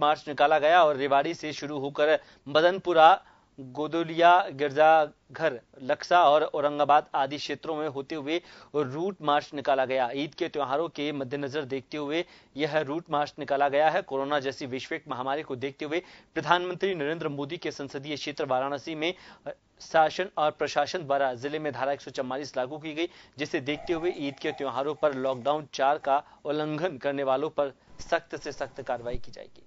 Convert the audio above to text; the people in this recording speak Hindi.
मार्च निकाला गया और रेवाड़ी से शुरू होकर मदनपुरा गोदुलिया गिरजाघर लक्सा और औरंगाबाद आदि क्षेत्रों में होते हुए रूट मार्च निकाला गया ईद के त्योहारों के मद्देनजर देखते हुए यह रूट मार्च निकाला गया है कोरोना जैसी वैश्विक महामारी को देखते हुए प्रधानमंत्री नरेंद्र मोदी के संसदीय क्षेत्र वाराणसी में शासन और प्रशासन द्वारा जिले में धारा एक लागू की गई जिसे देखते हुए ईद के त्योहारों पर लॉकडाउन चार का उल्लंघन करने वालों पर सख्त से सख्त कार्रवाई की जाएगी